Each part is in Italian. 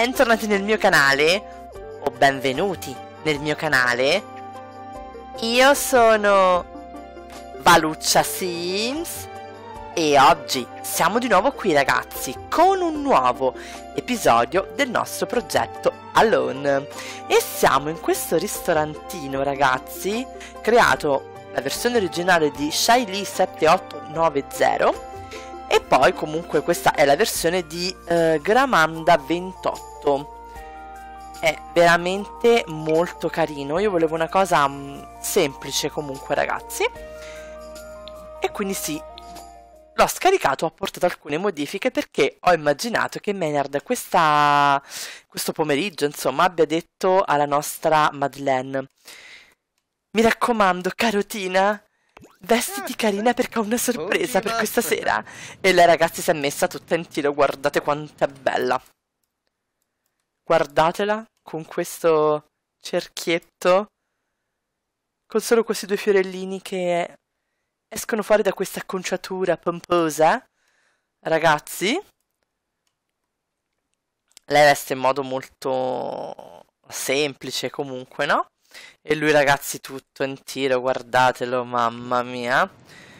bentornati nel mio canale o benvenuti nel mio canale. Io sono Valuccia Sims e oggi siamo di nuovo qui ragazzi con un nuovo episodio del nostro progetto Alone e siamo in questo ristorantino ragazzi creato la versione originale di Shy Lee 7890 e poi comunque questa è la versione di eh, Gramanda 28. È veramente molto carino. Io volevo una cosa mh, mm, semplice comunque ragazzi. E quindi sì, l'ho scaricato, ho apportato alcune modifiche perché ho immaginato che Maynard questa, questo pomeriggio, insomma, abbia detto alla nostra Madeleine Mi raccomando, carotina, Vestiti ah, carina perché ho una sorpresa per questa sera. E lei ragazzi si è messa tutta in tiro, guardate quanto è bella. Guardatela con questo cerchietto, con solo questi due fiorellini che escono fuori da questa conciatura pomposa. Ragazzi, lei veste in modo molto semplice comunque, no? E lui ragazzi tutto in tiro, guardatelo, mamma mia.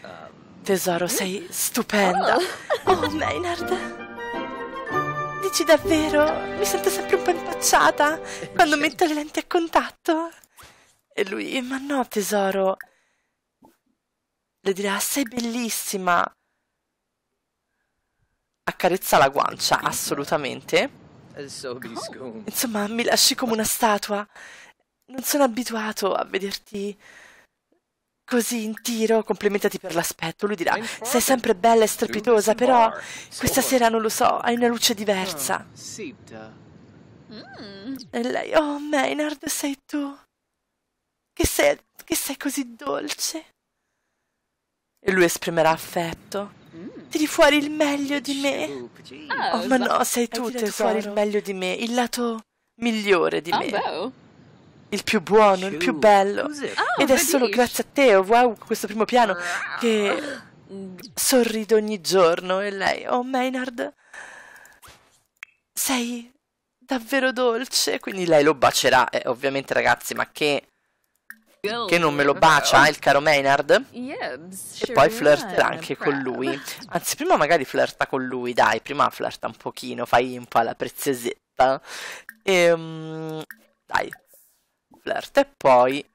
Ehm, tesoro, mm? sei stupenda. Oh. oh, Maynard. Dici davvero? Mi sento sempre un po' impacciata quando metto le lenti a contatto. E lui, ma no tesoro. Le dirà, sei bellissima. Accarezza la guancia, assolutamente. Insomma, mi lasci come una statua non sono abituato a vederti così in tiro, complimentati per l'aspetto. Lui dirà: Sei sempre bella e strepitosa, però questa sera non lo so, hai una luce diversa. Ah, mm. E lei: Oh, Maynard, sei tu. Che sei, che sei così dolce. E lui esprimerà affetto. Mm. Tiri fuori il meglio di me. Oh, ma ah, no, sei tu, tiri fuori il meglio di me, il lato migliore di ah, me. Oh, il più buono, il più bello. Ah, Ed è solo grazie a te, oh, wow, questo primo piano che sorrido ogni giorno. E lei, oh Maynard, sei davvero dolce. Quindi lei lo bacerà, eh, ovviamente ragazzi, ma che... Che non me lo bacia eh, il caro Maynard E poi flirterà anche con lui Anzi prima magari flirta con lui Dai prima flirta un pochino Fai un po' la preziosetta e, ehm, Dai flirt e poi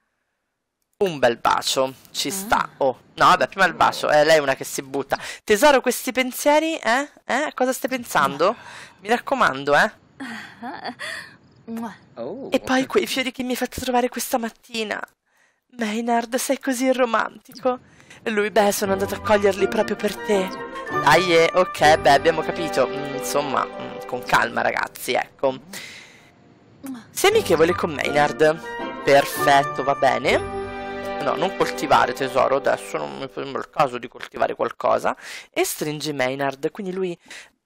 un bel bacio. Ci ah. sta. Oh, no, vabbè, prima il bacio. Eh, lei è una che si butta. Tesoro, questi pensieri, eh? Eh? Cosa stai pensando? Mi raccomando, eh? Oh. E poi quei fiori che mi hai fatto trovare questa mattina. Maynard, sei così romantico. Lui, beh, sono andato a coglierli proprio per te. Dai, eh, ok, beh, abbiamo capito. Mm, insomma, mm, con calma, ragazzi, ecco. Sei amichevole con Maynard. Perfetto, va bene. No, non coltivare tesoro adesso, non mi sembra il caso di coltivare qualcosa. E stringi Maynard, quindi lui...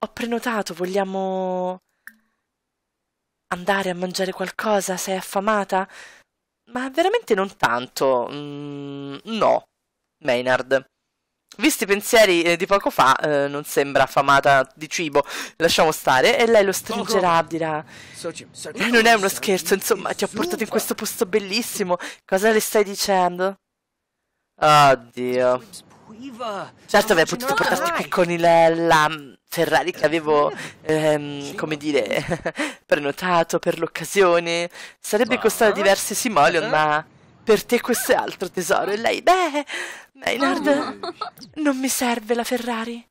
Ho prenotato, vogliamo... Andare a mangiare qualcosa? Sei affamata? Ma veramente non tanto. Mm, no, Maynard. Visti i pensieri eh, di poco fa, eh, non sembra affamata di cibo, lasciamo stare, e lei lo stringerà, dirà, non è uno scherzo, insomma, ti ho portato in questo posto bellissimo, cosa le stai dicendo? Oddio. Certo avrei potuto portarti qui con il, la Ferrari che avevo, ehm, come dire, prenotato per l'occasione, sarebbe costato diversi simoleon, ma... Per te questo è altro tesoro. E lei, beh, Maynard, oh. non mi serve la Ferrari.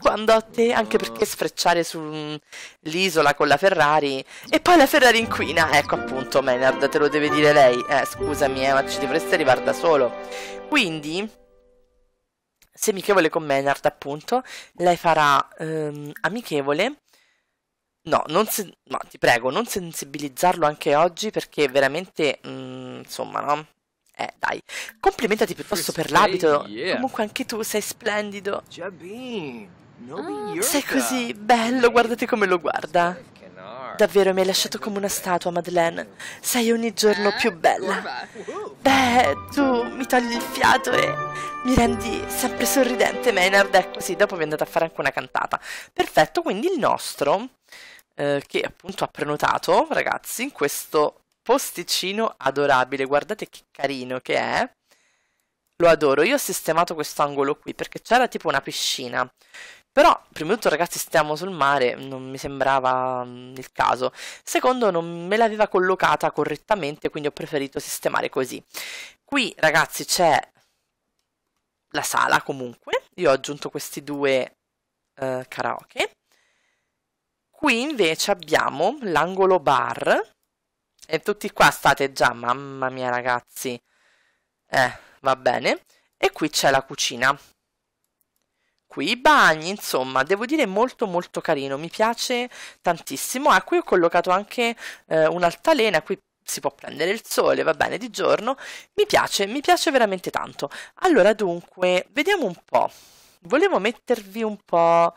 Quando a te, anche perché sfrecciare sull'isola mm, con la Ferrari e poi la Ferrari inquina. Ecco appunto, Maynard, te lo deve dire lei. Eh, scusami, eh, ma ci dovresti arrivare da solo. Quindi, se amichevole con Maynard, appunto, lei farà ehm, amichevole. No, non se... no, ti prego, non sensibilizzarlo anche oggi perché veramente, mh, mm, insomma, no? Eh, dai, complimentati piuttosto per l'abito. Comunque anche tu sei splendido. Ah, sei così bello, guardate come lo guarda. Davvero mi hai lasciato come una statua, Madeleine. Sei ogni giorno eh? più bella. Beh, tu mi togli il fiato e mi rendi sempre sorridente, Maynard. Ecco, sì, dopo vi andate a fare anche una cantata. Perfetto, quindi il nostro, eh, che appunto ha prenotato, ragazzi, in questo posticino adorabile, guardate che carino che è. Lo adoro, io ho sistemato questo angolo qui perché c'era tipo una piscina. Però, prima di tutto ragazzi, stiamo sul mare, non mi sembrava mm, il caso. Secondo, non me l'aveva collocata correttamente, quindi ho preferito sistemare così. Qui, ragazzi, c'è la sala comunque. Io ho aggiunto questi due eh, karaoke. Qui invece abbiamo l'angolo bar e tutti qua state già, mamma mia ragazzi. Eh, va bene. E qui c'è la cucina. Qui i bagni, insomma, devo dire molto molto carino, mi piace tantissimo. Ah, qui ho collocato anche eh, un'altalena, qui si può prendere il sole, va bene, di giorno. Mi piace, mi piace veramente tanto. Allora, dunque, vediamo un po'. Volevo mettervi un po'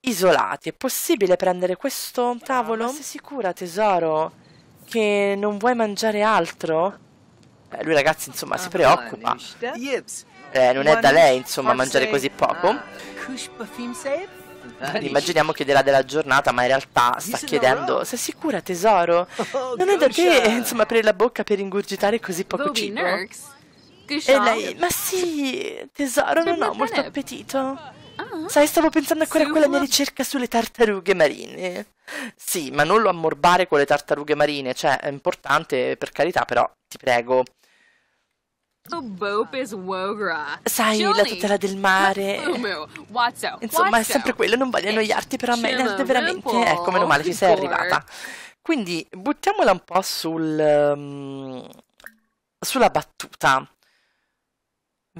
isolati. È possibile prendere questo tavolo? Ma sei sicura, tesoro? che non vuoi mangiare altro? Eh, lui ragazzi insomma si ah, preoccupa. Eh, non è da lei insomma mangiare così poco. Ah, Quindi immaginiamo chiederà della giornata, ma in realtà sta chiedendo: Sei sicura, tesoro? Oh, non è da te, insomma, aprire la bocca per ingurgitare così poco cibo? E lei: Ma sì, tesoro, non ho molto appetito. Ah. Sai, stavo pensando ancora a quella mia ricerca sulle tartarughe marine. Sì, ma non lo ammorbare con le tartarughe marine, cioè è importante per carità, però ti prego. Sai, la tutela del mare. Insomma, è sempre quello, non voglio annoiarti, però a me nerd veramente. Ecco, meno male ci sei arrivata. Quindi buttiamola un po' sul, um, sulla battuta.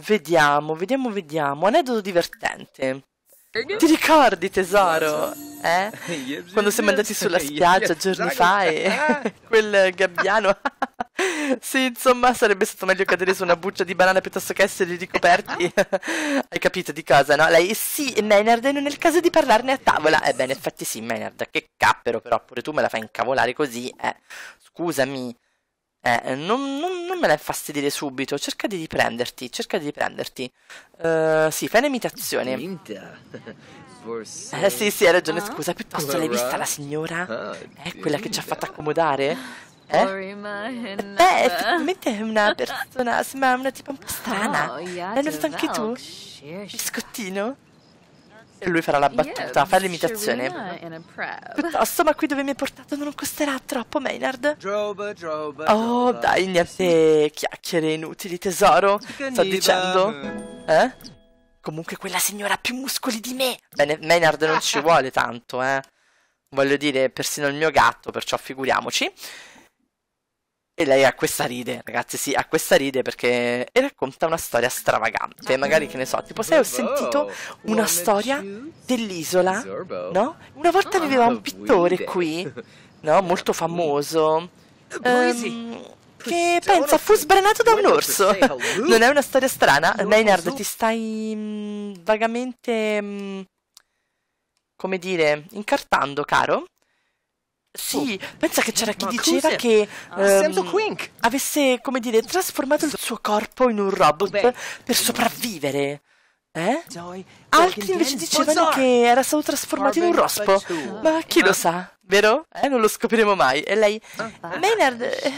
Vediamo, vediamo, vediamo. Aneddoto divertente. Ti ricordi, tesoro? Eh? Quando siamo andati sulla spiaggia giorni fa e quel gabbiano. sì, insomma, sarebbe stato meglio cadere su una buccia di banana piuttosto che essere ricoperti. Hai capito di cosa, no? Lei, sì, Maynard, non è il caso di parlarne a tavola. Ebbene, eh infatti, in effetti sì, Maynard, che cappero, però pure tu me la fai incavolare così, eh. Scusami. Eh, non, non, non, me la infastidire subito, cerca di riprenderti, cerca di riprenderti. Uh, sì, fai un'imitazione. Eh sì, sì, hai ragione, ah. scusa, piuttosto l'hai vista la signora? Ah, è quella che ci ha fatto accomodare? Eh? Beh, effettivamente è una persona, sembra una tipo un po' strana. Oh, l'hai notato anche tu? Biscottino? E lui farà la battuta, fa l'imitazione. Piuttosto, oh, ma qui dove mi hai portato non costerà troppo, Maynard. Oh, dai, niente chiacchiere inutili, tesoro. Sto dicendo. Eh? Comunque quella signora ha più muscoli di me. Bene, Maynard non ci vuole tanto, eh. Voglio dire, persino il mio gatto, perciò figuriamoci. E lei a questa ride, ragazzi, sì, a questa ride perché e racconta una storia stravagante, ah. magari che ne so, tipo sai ho sentito una storia dell'isola, no? Una volta ah, viveva un pittore qui, no? Molto famoso. Um, che pensa fu sbranato da un orso. non è una storia strana? Maynard, ti stai mh, mm, vagamente mh, mm, come dire, incartando, caro? Sì, oh. pensa che c'era chi Ma diceva cos'è? che um, avesse, come dire, trasformato il suo corpo in un robot Beh. per sopravvivere. Eh? Altri invece dicevano che era stato trasformato in un rospo. Ma chi lo ah. sa, vero? Eh, non lo scopriremo mai. E lei... Ah. Maynard, eh,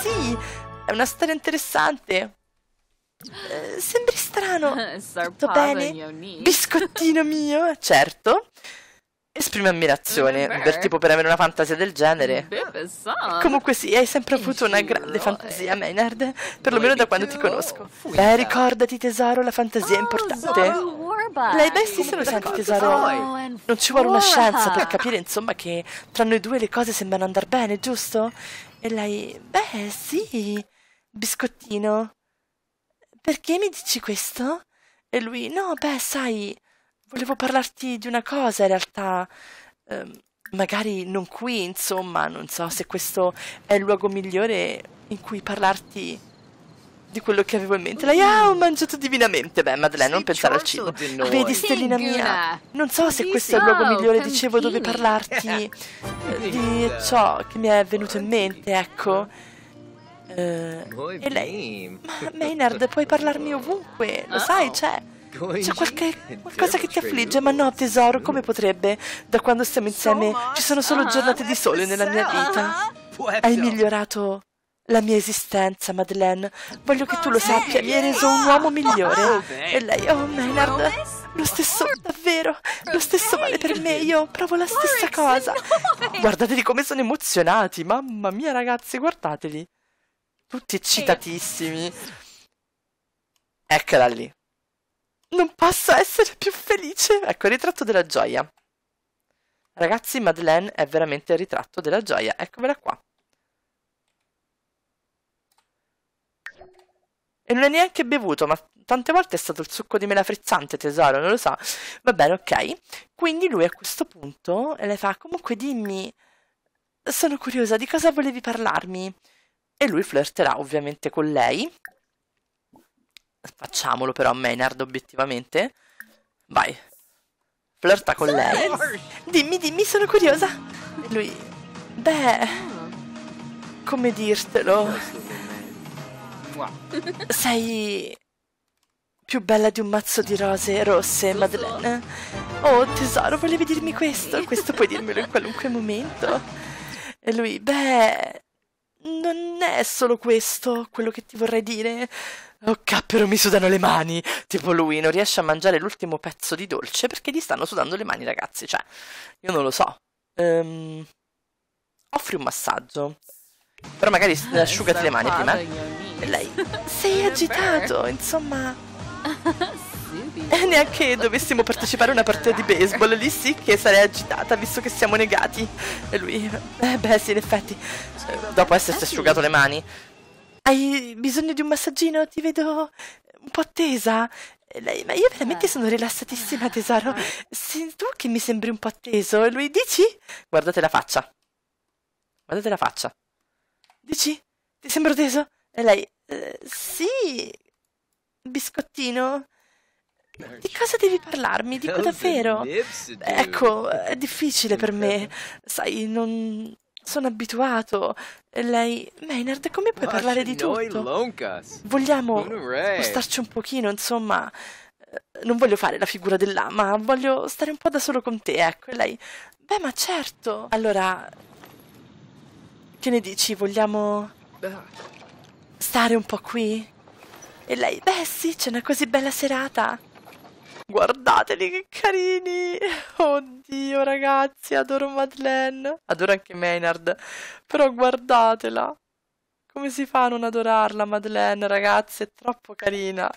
sì, è una storia interessante. Eh, sembri strano. Tutto bene? Biscottino mio, certo esprime ammirazione per, eh, eh. tipo, per avere una fantasia del genere. Comunque sì, hai sempre avuto una grande fantasia, eh. Maynard, perlomeno da quando ti conosco. Beh, ricordati tesoro, la fantasia è oh, importante. Lei e Bessie sono senti tesoro. Non ci vuole una scienza per capire, insomma, che tra noi due le cose sembrano andare bene, giusto? E lei, beh, sì, biscottino. Perché mi dici questo? E lui, no, beh, sai, Volevo parlarti di una cosa, in realtà. Ehm, magari non qui, insomma, non so se questo è il luogo migliore in cui parlarti di quello che avevo in mente. Lei ha ho mm. mangiato divinamente. Beh, Madeleine, non pensare al cibo. Vedi, stellina mia. Non so se questo è il luogo oh, migliore, dicevo, dove parlarti di ciò che mi è venuto in mente, ecco. Eh, e lei, ma Maynard, puoi parlarmi ovunque, lo ah, sai, c'è. Oh. Cioè, c'è qualche, qualcosa che ti affligge, ma no, tesoro, come potrebbe? Da quando stiamo insieme ci sono solo giornate di sole ah, nella mia vita. Ah, ah. Hai migliorato la mia esistenza, Madeleine. Voglio che tu lo sappia, mi hai reso un uomo migliore. Oh, e lei, oh Maynard, lo stesso, davvero, lo stesso vale per me, io provo la stessa cosa. Guardateli come sono emozionati, mamma mia ragazzi, guardateli. Tutti eccitatissimi. Eccola lì. Non posso essere più felice. Ecco, il ritratto della gioia. Ragazzi, Madeleine è veramente il ritratto della gioia. Eccomela qua. E non è neanche bevuto, ma tante volte è stato il succo di mela frizzante, tesoro, non lo so. Va bene, ok. Quindi lui a questo punto le fa, comunque dimmi, sono curiosa, di cosa volevi parlarmi? E lui flirterà ovviamente con lei, Facciamolo però a Maynard, obiettivamente. Vai. Flirta con lei. Dimmi, dimmi, sono curiosa. Lui... Beh... Come dirtelo? Sei... Più bella di un mazzo di rose rosse, Madeleine. Oh, tesoro, volevi dirmi questo? Questo puoi dirmelo in qualunque momento. E lui, beh non è solo questo quello che ti vorrei dire. Oh, cappero, mi sudano le mani. Tipo lui non riesce a mangiare l'ultimo pezzo di dolce perché gli stanno sudando le mani, ragazzi. Cioè, io non lo so. Um, offri un massaggio. Però magari eh, asciugati le mani prima. E lei. Sei eh? agitato, insomma. E eh, neanche dovessimo partecipare a una partita di baseball, lì sì che sarei agitata, visto che siamo negati. E lui, eh beh sì, in effetti, eh, dopo essersi ah, asciugato le mani. Hai bisogno di un massaggino? Ti vedo un po' tesa. Eh, ma io veramente sono rilassatissima, tesoro. Ah. Sei tu che mi sembri un po' atteso. E lui dici? Guardate la faccia. Guardate la faccia. Dici? Ti sembro teso? E lei, eh, sì, biscottino. Di cosa devi parlarmi? Dico davvero. Ecco, è difficile per me. Sai, non sono abituato. E lei, Maynard, come puoi parlare di tutto? Vogliamo spostarci un pochino, insomma. Eh, non voglio fare la figura dell'ama, voglio stare un po' da solo con te, ecco. E lei, beh, ma certo. Allora, che ne dici? Vogliamo stare un po' qui? E lei, beh sì, c'è una così bella serata. Guardateli che carini! Oddio ragazzi, adoro Madeleine. Adoro anche Maynard. Però guardatela. Come si fa a non adorarla Madeleine, ragazzi? È troppo carina.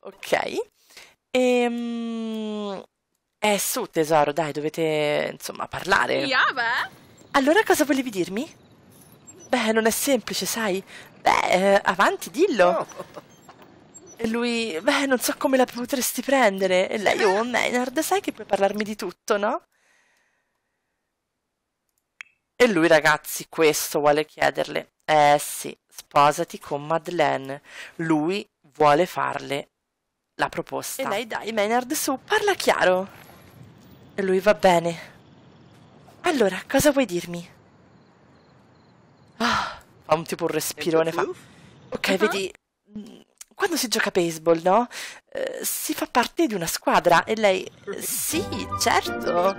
Ok. Ehm... Eh, su tesoro, dai, dovete, insomma, parlare. Yeah, Allora cosa volevi dirmi? Beh, non è semplice, sai? Beh, eh, avanti, dillo. E lui, beh, non so come la potresti prendere. E lei, oh Maynard, sai che puoi parlarmi di tutto, no? E lui, ragazzi, questo vuole chiederle. Eh sì, sposati con Madeleine. Lui vuole farle la proposta. E lei, dai, Maynard, su, parla chiaro. E lui, va bene. Allora, cosa vuoi dirmi? Ah, fa un tipo un respirone, fa... Ok, uh -huh. vedi, quando si gioca a baseball, no? Eh, si fa parte di una squadra e lei, sì, certo.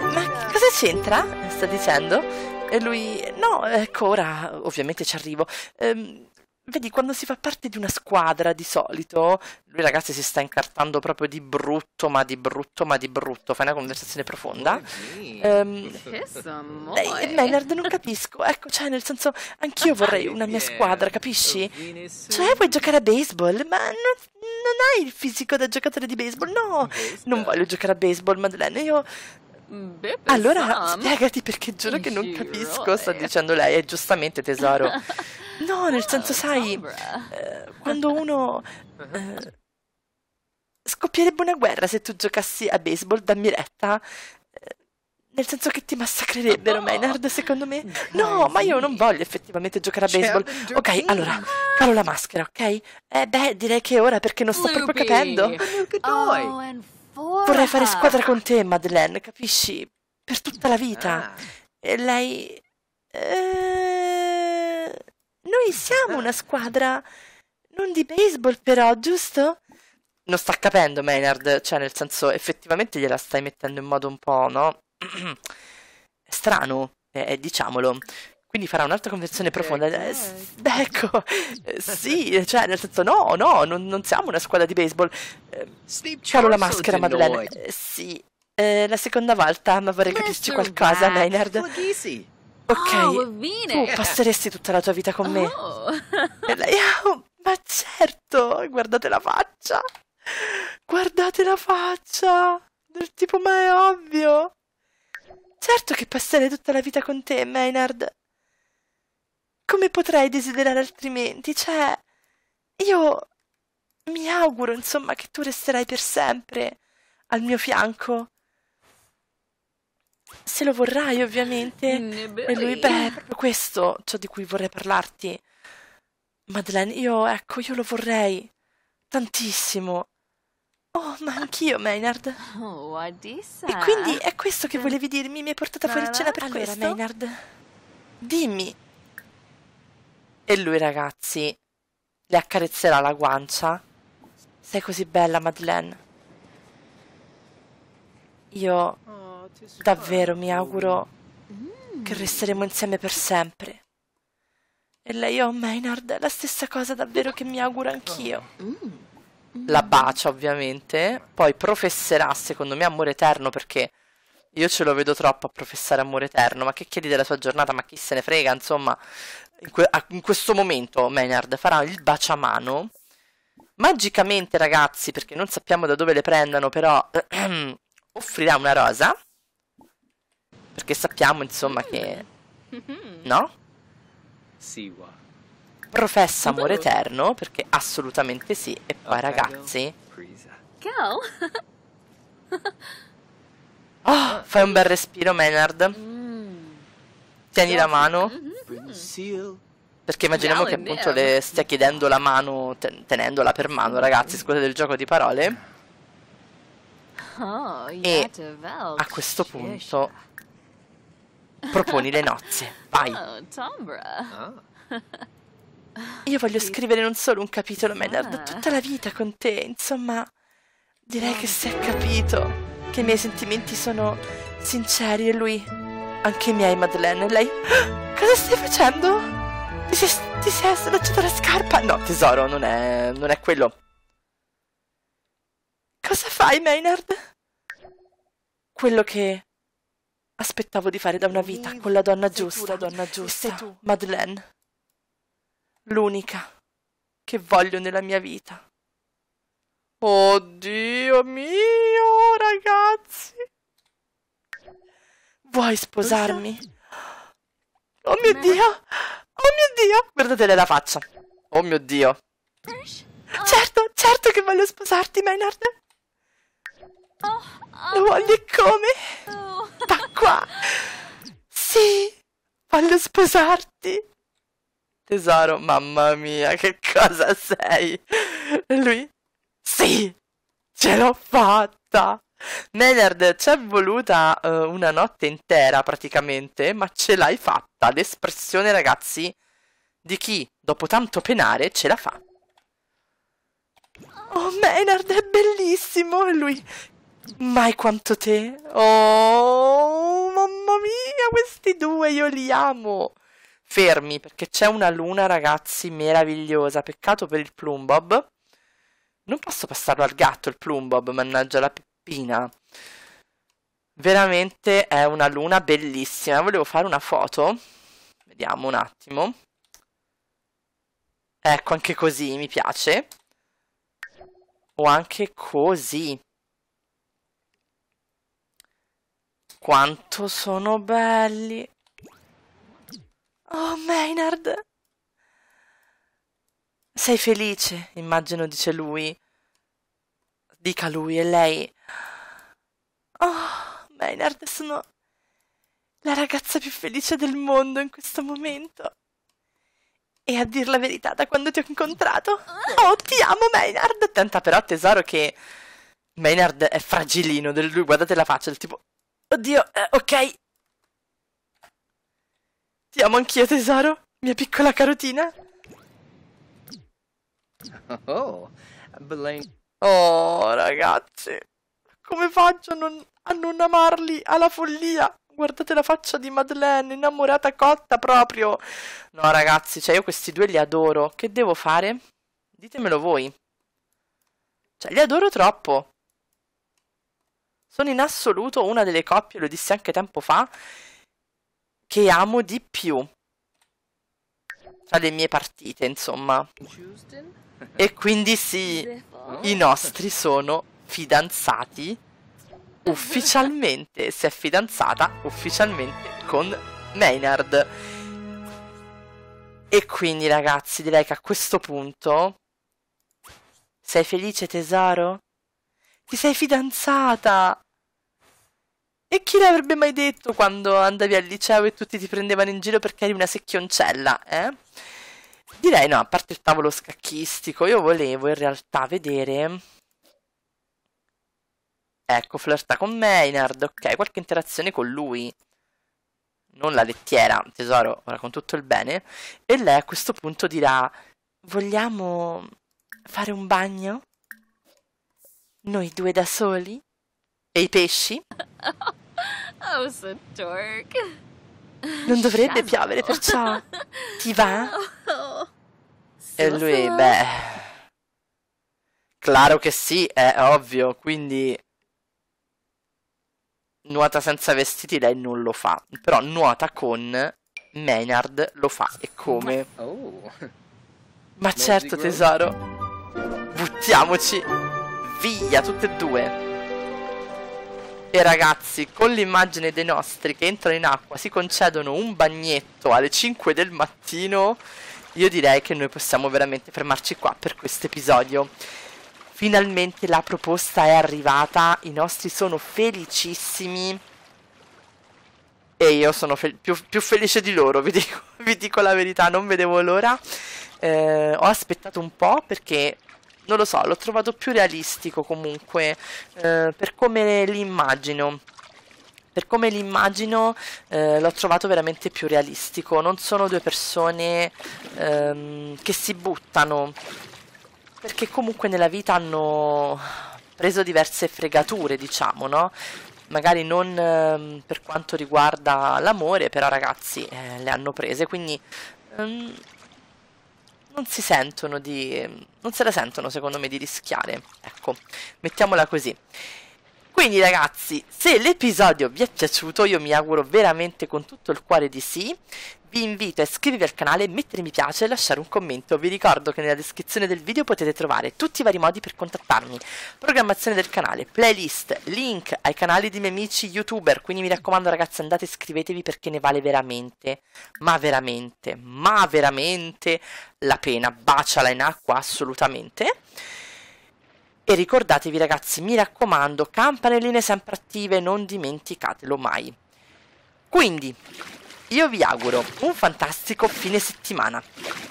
Ma cosa c'entra? Sta dicendo. E lui, no, ecco, ora ovviamente ci arrivo. Eh, Vedi, quando si fa parte di una squadra di solito, lui ragazzi si sta incartando proprio di brutto, ma di brutto, ma di brutto. Fai una conversazione profonda. Oh, um, ehm, E Maynard non capisco. Ecco, cioè, nel senso, anch'io vorrei una mia squadra, capisci? Oh, cioè, vuoi giocare a baseball, ma non, non hai il fisico da giocatore di baseball. No, non voglio giocare a baseball, Madeleine. Io allora, spiegati perché giuro che non capisco, sta eh. dicendo lei, e giustamente tesoro. No, nel senso, sai, eh, quando uno... Eh, scoppierebbe una guerra se tu giocassi a baseball dammi retta. Eh, nel senso che ti massacrerebbero, no. Maynard, secondo me. No, ma io non voglio effettivamente giocare a baseball. Ok, allora, calo la maschera, ok? Eh beh, direi che è ora perché non sto proprio capendo. Oh, Vorrei fare squadra con te, Madeleine, capisci? Per tutta la vita. Ah. E lei... Eh noi siamo una squadra non di baseball però, giusto? Non sta capendo Maynard, cioè nel senso effettivamente gliela stai mettendo in modo un po', no? Strano, eh, eh, diciamolo. Quindi farà un'altra conversione profonda. Eh, eh. ecco, eh, sì, cioè nel senso no, no, non, non siamo una squadra di baseball. Eh, caro diciamo la maschera, Madeleine. sì, la seconda volta, ma vorrei capirci qualcosa, Maynard. Ok, oh, tu passeresti tutta la tua vita con me? Oh. E lei, ah, oh, ma certo, guardate la faccia, guardate la faccia, del tipo ma è ovvio. Certo che passerei tutta la vita con te, Maynard. Come potrei desiderare altrimenti? Cioè, io mi auguro, insomma, che tu resterai per sempre al mio fianco se lo vorrai, ovviamente. Mm, e lui, beh, questo, ciò di cui vorrei parlarti. Madeleine, io, ecco, io lo vorrei. Tantissimo. Oh, ma ah. anch'io, Maynard. Oh, Adissa. E quindi è questo che volevi dirmi? Mi hai portata fuori cena per allora, questo? Maynard, dimmi. E lui, ragazzi, le accarezzerà la guancia. Sei così bella, Madeleine. Io mm. Davvero mi auguro che resteremo insieme per sempre. E lei, oh Maynard, è la stessa cosa davvero che mi auguro anch'io. La bacia, ovviamente. Poi professerà, secondo me, amore eterno perché io ce lo vedo troppo a professare amore eterno. Ma che chiedi della sua giornata? Ma chi se ne frega? Insomma, in, que in questo momento Maynard farà il baciamano. Magicamente, ragazzi, perché non sappiamo da dove le prendano, però offrirà una rosa perché sappiamo, insomma, che... Mm-hmm. No? Siwa. Professa amore mm-hmm. eterno, perché assolutamente sì. E poi, ragazzi... Oh, fai un bel respiro, Maynard. Mm. Tieni la mano. Mm-hmm. Perché immaginiamo che appunto le stia chiedendo la mano, tenendola per mano, ragazzi, scusate il gioco di parole. Oh, e a questo punto Proponi le nozze. Vai. Oh, Tombra. Ah. Io voglio scrivere non solo un capitolo, Maynard, ah. tutta la vita con te. Insomma, direi che ah. si è capito che i miei sentimenti sono sinceri e lui... Anche i miei, Madeleine. E lei... Cosa stai facendo? Ti sei, ti sei slacciata la scarpa? No, tesoro, non è, non è quello. Cosa fai, Maynard? Quello che aspettavo di fare da una vita con la donna giusta, donna giusta, Madeleine. L'unica che voglio nella mia vita. Oddio mio, ragazzi. Vuoi sposarmi? Oh mio Dio! Oh mio Dio! Guardatele la faccia. Oh mio Dio. Certo, certo che voglio sposarti, Maynard. Lo voglio come? Da qua! Sì! Voglio sposarti! Tesoro, mamma mia, che cosa sei? E lui? Sì! Ce l'ho fatta! Menard, ci è voluta uh, una notte intera praticamente, ma ce l'hai fatta. L'espressione, ragazzi, di chi dopo tanto penare ce la fa. Oh, Maynard è bellissimo! E lui, Mai quanto te. Oh, mamma mia, questi due io li amo. Fermi, perché c'è una luna, ragazzi, meravigliosa. Peccato per il plumbob. Non posso passarlo al gatto il plumbob, mannaggia la peppina. Veramente è una luna bellissima. Volevo fare una foto. Vediamo un attimo. Ecco, anche così mi piace. O anche così. Quanto sono belli! Oh, Maynard! Sei felice, immagino, dice lui. Dica lui e lei. Oh, Maynard, sono la ragazza più felice del mondo in questo momento. E a dir la verità, da quando ti ho incontrato. Oh, ti amo, Maynard! Tenta però, tesoro, che Maynard è fragilino del lui. Guardate la faccia, del tipo. Oddio, eh, ok. Ti amo anch'io, tesoro. Mia piccola carotina. Oh, oh ragazzi. Come faccio a non, a non amarli alla follia? Guardate la faccia di Madeleine, innamorata cotta proprio. No, ragazzi, cioè io questi due li adoro. Che devo fare? Ditemelo voi. Cioè, li adoro troppo. Sono in assoluto una delle coppie, lo dissi anche tempo fa, che amo di più tra le mie partite, insomma. E quindi sì, i nostri sono fidanzati ufficialmente, si è fidanzata ufficialmente con Maynard. E quindi ragazzi, direi che a questo punto... Sei felice tesoro? Ti sei fidanzata! E chi l'avrebbe mai detto quando andavi al liceo e tutti ti prendevano in giro perché eri una secchioncella, eh? Direi no, a parte il tavolo scacchistico, io volevo in realtà vedere... Ecco, flirta con Maynard, ok, qualche interazione con lui. Non la lettiera, tesoro, ora con tutto il bene. E lei a questo punto dirà, vogliamo fare un bagno? Noi due da soli? E i pesci? Oh, so dork. Non dovrebbe piovere, perciò ti va? Oh. E lui, beh, claro che sì, è ovvio, quindi nuota senza vestiti lei non lo fa, però nuota con Maynard lo fa e come? Ma oh. certo tesoro, buttiamoci via tutte e due. E ragazzi, con l'immagine dei nostri che entrano in acqua, si concedono un bagnetto alle 5 del mattino, io direi che noi possiamo veramente fermarci qua per questo episodio. Finalmente la proposta è arrivata, i nostri sono felicissimi e io sono fel più, più, felice di loro, vi dico, vi dico la verità, non vedevo l'ora. Eh, ho aspettato un po' perché non lo so, l'ho trovato più realistico comunque, eh, per come l'immagino. Per come l'immagino eh, l'ho trovato veramente più realistico, non sono due persone ehm, che si buttano, perché comunque nella vita hanno preso diverse fregature, diciamo, no? Magari non ehm, per quanto riguarda l'amore, però ragazzi eh, le hanno prese, quindi ehm, non si sentono di... non se la sentono secondo me di rischiare, ecco, mettiamola così. Quindi ragazzi, se l'episodio vi è piaciuto, io mi auguro veramente con tutto il cuore di sì, vi invito a iscrivervi al canale, mettere mi piace e lasciare un commento. Vi ricordo che nella descrizione del video potete trovare tutti i vari modi per contattarmi. Programmazione del canale, playlist, link ai canali di miei amici youtuber. Quindi mi raccomando ragazzi andate e iscrivetevi perché ne vale veramente, ma veramente, ma veramente la pena. Baciala in acqua assolutamente. E ricordatevi ragazzi, mi raccomando, campanelline sempre attive, non dimenticatelo mai. Quindi, io vi auguro un fantastico fine settimana,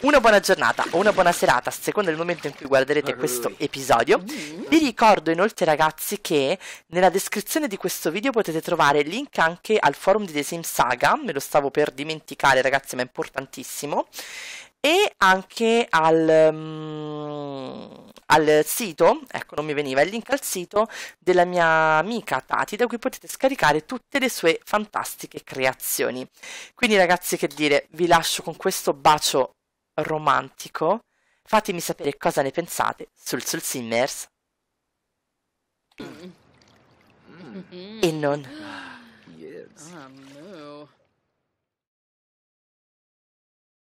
una buona giornata o una buona serata a seconda del momento in cui guarderete questo eh. episodio. Mm. Vi ricordo inoltre ragazzi che nella descrizione di questo video potete trovare link anche al forum di The Sims Saga, me lo stavo per dimenticare ragazzi ma è importantissimo, e anche al... Um al sito, ecco non mi veniva il link al sito della mia amica Tati da cui potete scaricare tutte le sue fantastiche creazioni. Quindi ragazzi che dire, vi lascio con questo bacio romantico, fatemi sapere cosa ne pensate sul Soul Simmers. Mm. E non... Yes. Oh, no.